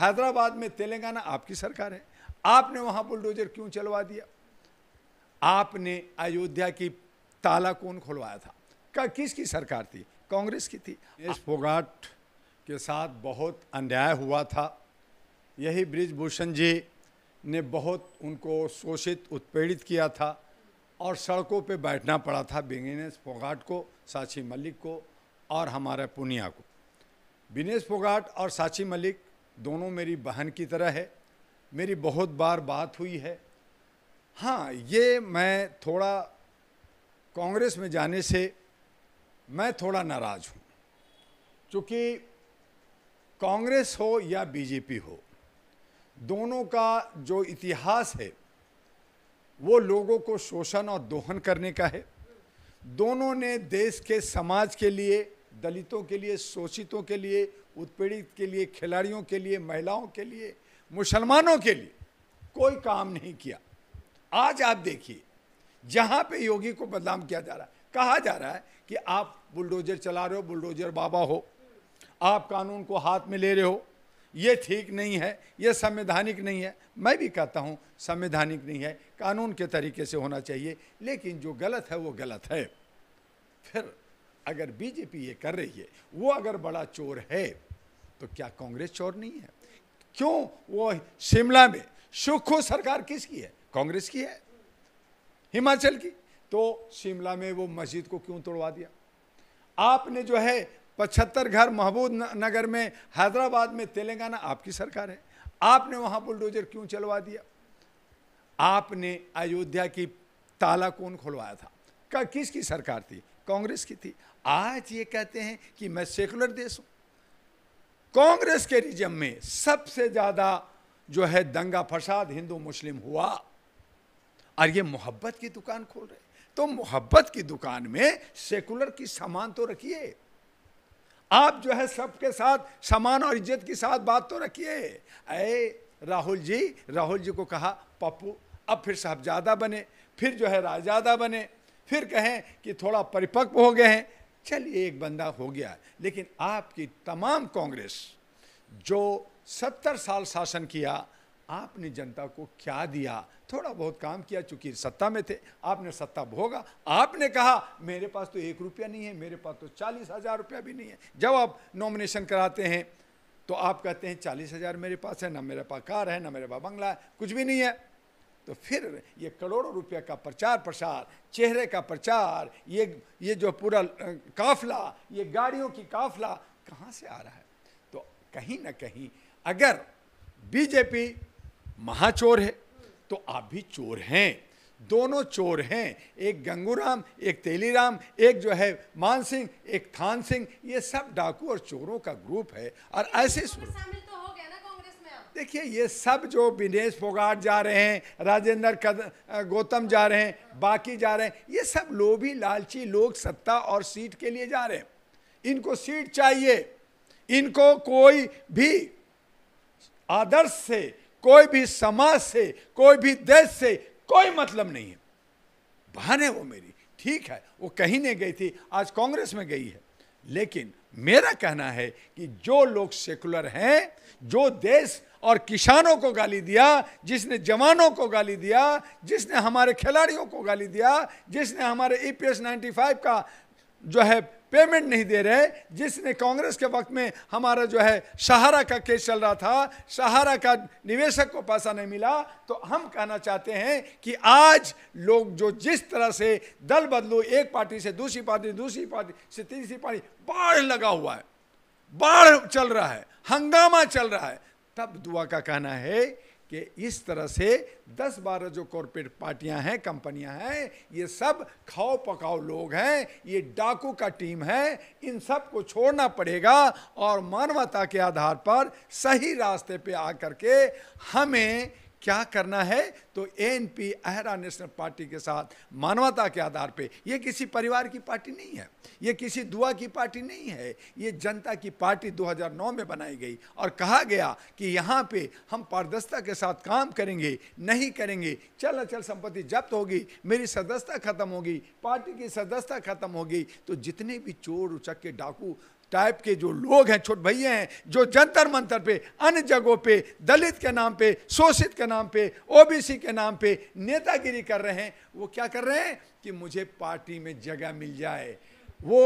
हैदराबाद में तेलंगाना आपकी सरकार है आपने वहाँ बुलडोजर क्यों चलवा दिया आपने अयोध्या की ताला कौन खुलवाया था का किसकी सरकार थी कांग्रेस की थी इस फोगाट के साथ बहुत अन्याय हुआ था यही ब्रिजभूषण जी ने बहुत उनको शोषित उत्पीड़ित किया था और सड़कों पे बैठना पड़ा था विनेश फोगाट को साक्षी मलिक को और हमारे पुनिया को बिनेश फोगाट और साची मलिक दोनों मेरी बहन की तरह है मेरी बहुत बार बात हुई है हाँ ये मैं थोड़ा कांग्रेस में जाने से मैं थोड़ा नाराज़ हूँ क्योंकि कांग्रेस हो या बीजेपी हो दोनों का जो इतिहास है वो लोगों को शोषण और दोहन करने का है दोनों ने देश के समाज के लिए दलितों के लिए शोषितों के लिए उत्पीड़ित के लिए खिलाड़ियों के लिए महिलाओं के लिए मुसलमानों के लिए कोई काम नहीं किया आज आप देखिए जहाँ पे योगी को बदनाम किया जा रहा है कहा जा रहा है कि आप बुलडोजर चला रहे हो बुलडोजर बाबा हो आप कानून को हाथ में ले रहे हो ये ठीक नहीं है ये संवैधानिक नहीं है मैं भी कहता हूँ संवैधानिक नहीं है कानून के तरीके से होना चाहिए लेकिन जो गलत है वो गलत है फिर अगर बीजेपी ये कर रही है वो अगर बड़ा चोर है तो क्या कांग्रेस चोर नहीं है क्यों वो शिमला में सुखो सरकार किसकी है कांग्रेस की है हिमाचल की तो शिमला में वो मस्जिद को क्यों तोड़वा दिया आपने जो है पचहत्तर घर महबूब नगर में हैदराबाद में तेलंगाना आपकी सरकार है आपने वहां बुलडोजर क्यों चलवा दिया आपने अयोध्या की ताला कौन खुलवाया था का किसकी सरकार थी कांग्रेस की थी आज ये कहते हैं कि मैं सेकुलर देश हूं कांग्रेस के रिजम में सबसे ज़्यादा जो है दंगा फसाद हिंदू मुस्लिम हुआ और ये मोहब्बत की दुकान खोल रहे तो मोहब्बत की दुकान में सेकुलर की समान तो रखिए आप जो है सबके साथ समान और इज्जत के साथ बात तो रखिए अरे राहुल जी राहुल जी को कहा पप्पू अब फिर साहबजादा बने फिर जो है राजादा बने फिर कहें कि थोड़ा परिपक्व हो गए हैं चलिए एक बंदा हो गया लेकिन आपकी तमाम कांग्रेस जो सत्तर साल शासन किया आपने जनता को क्या दिया थोड़ा बहुत काम किया चूंकि सत्ता में थे आपने सत्ता भोगा आपने कहा मेरे पास तो एक रुपया नहीं है मेरे पास तो चालीस हज़ार रुपया भी नहीं है जब आप नॉमिनेशन कराते हैं तो आप कहते हैं चालीस हज़ार मेरे पास है ना मेरे पास कार है ना मेरे पास बंगला है कुछ भी नहीं है तो फिर ये करोड़ों रुपये का प्रचार प्रसार चेहरे का प्रचार ये ये जो पूरा काफिला ये गाड़ियों की काफिला कहाँ से आ रहा है तो कहीं ना कहीं अगर बीजेपी महाचोर है तो आप भी चोर हैं दोनों चोर हैं एक गंगूराम एक तेलीराम एक जो है मान सिंह एक थान सिंह ये सब डाकू और चोरों का ग्रुप है और ऐसे स्वरूप देखिए ये सब जो विनेश फोगाट जा रहे हैं राजेंद्र गौतम जा रहे हैं बाकी जा रहे हैं ये सब लोभी लालची लोग सत्ता और सीट के लिए जा रहे हैं इनको सीट चाहिए इनको कोई भी आदर्श से कोई भी समाज से कोई भी देश से कोई मतलब नहीं है बहन वो मेरी ठीक है वो कहीं नहीं गई थी आज कांग्रेस में गई है लेकिन मेरा कहना है कि जो लोग सेकुलर हैं जो देश और किसानों को गाली दिया जिसने जवानों को गाली दिया जिसने हमारे खिलाड़ियों को गाली दिया जिसने हमारे E P S ninety five का जो है पेमेंट नहीं दे रहे जिसने कांग्रेस के वक्त में हमारा जो है सहारा का केस चल रहा था सहारा का निवेशक को पैसा नहीं मिला तो हम कहना चाहते हैं कि आज लोग जो जिस तरह से दल बदलू एक पार्टी से दूसरी पार्टी दूसरी पार्टी से तीसरी पार्टी बाढ़ लगा हुआ है बाढ़ चल रहा है हंगामा चल रहा है तब दुआ का कहना है कि इस तरह से 10 बारह जो कॉरपोरेट पार्टियां हैं कंपनियां हैं ये सब खाओ पकाओ लोग हैं ये डाकू का टीम है इन सब को छोड़ना पड़ेगा और मानवता के आधार पर सही रास्ते पे आकर के हमें क्या करना है तो पी अहरा नेशनल पार्टी के साथ मानवता के आधार पे ये किसी परिवार की पार्टी नहीं है ये किसी दुआ की पार्टी नहीं है ये जनता की पार्टी 2009 में बनाई गई और कहा गया कि यहाँ पे हम पारदर्शिता के साथ काम करेंगे नहीं करेंगे चल अचल संपत्ति जब्त होगी मेरी सदस्यता खत्म होगी पार्टी की सदस्यता खत्म होगी तो जितने भी चोर उचक्के डाकू टाइप के जो लोग हैं छोट भैया हैं जो जंतर मंतर पे अन्य जगहों पे दलित के नाम पे शोषित के नाम पे ओबीसी के नाम पे नेतागिरी कर रहे हैं वो क्या कर रहे हैं कि मुझे पार्टी में जगह मिल जाए वो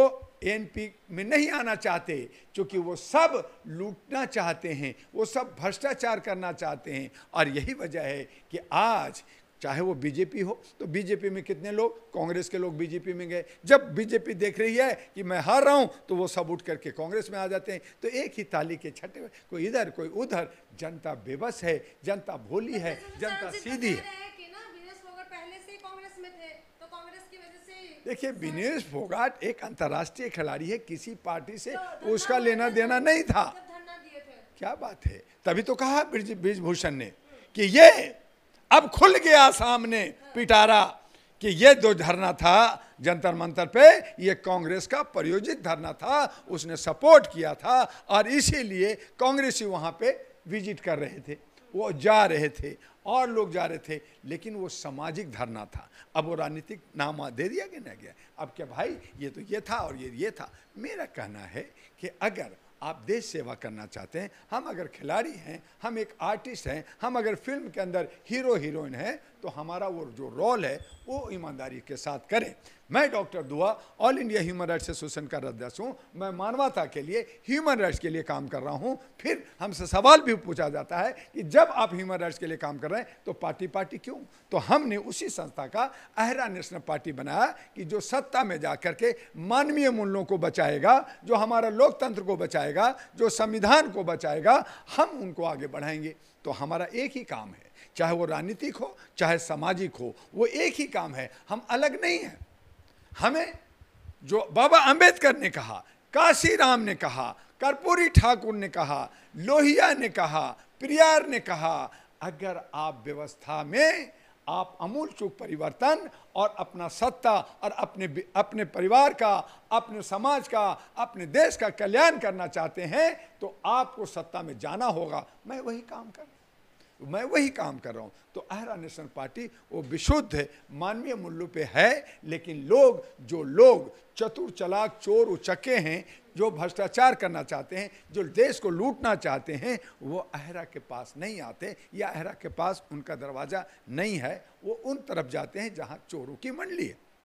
एनपी में नहीं आना चाहते क्योंकि वो सब लूटना चाहते हैं वो सब भ्रष्टाचार करना चाहते हैं और यही वजह है कि आज चाहे वो बीजेपी हो तो बीजेपी में कितने लोग कांग्रेस के लोग बीजेपी में गए जब बीजेपी देख रही है कि मैं हार रहा हूं तो वो सब उठ करके कांग्रेस में आ जाते हैं तो एक ही ताली के छठे कोई इधर कोई उधर जनता बेबस है जनता भोली है जनता सीधी है तो देखिए विनेश फोगाट एक अंतर्राष्ट्रीय खिलाड़ी है किसी पार्टी से तो उसका लेना देना नहीं था क्या बात है तभी तो कहा ब्रिज ने हम्म। कि ये अब खुल गया सामने पिटारा कि ये जो धरना था जंतर मंतर पे ये कांग्रेस का प्रयोजित धरना था उसने सपोर्ट किया था और इसीलिए कांग्रेसी वहाँ पे विजिट कर रहे थे वो जा रहे थे और लोग जा रहे थे लेकिन वो सामाजिक धरना था अब वो राजनीतिक नाम दे दिया गया ना गया अब क्या भाई ये तो ये था और ये ये था मेरा कहना है कि अगर आप देश सेवा करना चाहते हैं हम अगर खिलाड़ी हैं हम एक आर्टिस्ट हैं हम अगर फिल्म के अंदर हीरो हीरोइन हैं तो हमारा वो जो रोल है वो ईमानदारी के साथ करें मैं doctor Dua all India human rights association का अध्यक्ष हूँ मैं मानवता के लिए ह्यूमन राइट्स के लिए काम कर रहा हूँ फिर हमसे सवाल भी पूछा जाता है कि जब आप ह्यूमन राइट्स के लिए काम कर रहे हैं तो पार्टी पार्टी क्यों तो हमने उसी संस्था का अहरा नेशनल पार्टी बनाया कि जो सत्ता में जा करके मानवीय मूल्यों को बचाएगा जो हमारा लोकतंत्र को बचाएगा जो संविधान को बचाएगा हम उनको आगे बढ़ाएंगे तो हमारा एक ही काम है चाहे वो राजनीतिक हो चाहे सामाजिक हो वो एक ही काम है हम अलग नहीं हैं हमें जो बाबा अंबेडकर ने कहा काशी राम ने कहा कर्पूरी ठाकुर ने कहा लोहिया ने कहा प्रियार ने कहा अगर आप व्यवस्था में आप अमूल चूक परिवर्तन और अपना सत्ता और अपने अपने परिवार का अपने समाज का अपने देश का कल्याण करना चाहते हैं तो आपको सत्ता में जाना होगा मैं वही काम कर मैं वही काम कर रहा हूँ तो आहरा नेशनल पार्टी वो विशुद्ध मानवीय मूल्यों पे है लेकिन लोग जो लोग चतुर चलाक चोर उचके हैं जो भ्रष्टाचार करना चाहते हैं जो देश को लूटना चाहते हैं वो अहरा के पास नहीं आते या अहरा के पास उनका दरवाज़ा नहीं है वो उन तरफ जाते हैं जहाँ चोरों की मंडली है